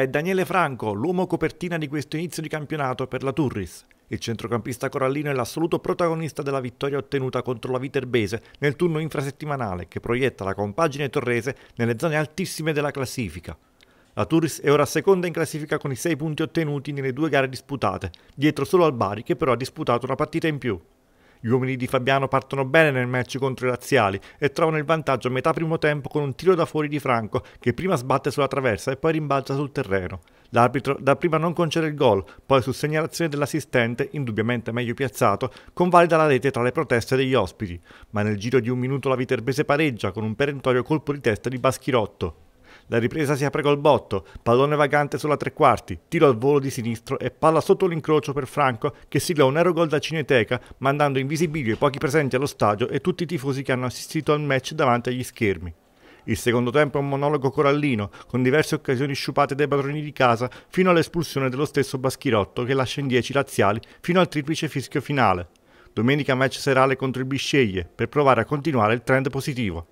È Daniele Franco, l'uomo copertina di questo inizio di campionato per la Turris. Il centrocampista corallino è l'assoluto protagonista della vittoria ottenuta contro la Viterbese nel turno infrasettimanale che proietta la compagine torrese nelle zone altissime della classifica. La Turris è ora seconda in classifica con i sei punti ottenuti nelle due gare disputate, dietro solo al Bari che però ha disputato una partita in più. Gli uomini di Fabiano partono bene nel match contro i razziali e trovano il vantaggio a metà primo tempo con un tiro da fuori di Franco che prima sbatte sulla traversa e poi rimbalza sul terreno. L'arbitro dapprima non concede il gol, poi su segnalazione dell'assistente, indubbiamente meglio piazzato, convalida la rete tra le proteste degli ospiti, ma nel giro di un minuto la Viterbese pareggia con un perentorio colpo di testa di Baschirotto. La ripresa si apre col botto, pallone vagante sulla tre quarti, tiro al volo di sinistro e palla sotto l'incrocio per Franco che sigla un gol da Cineteca mandando in visibilio i pochi presenti allo stadio e tutti i tifosi che hanno assistito al match davanti agli schermi. Il secondo tempo è un monologo corallino, con diverse occasioni sciupate dai padroni di casa fino all'espulsione dello stesso Baschirotto che lascia in 10 laziali fino al triplice fischio finale. Domenica match serale contro il Bisceglie per provare a continuare il trend positivo.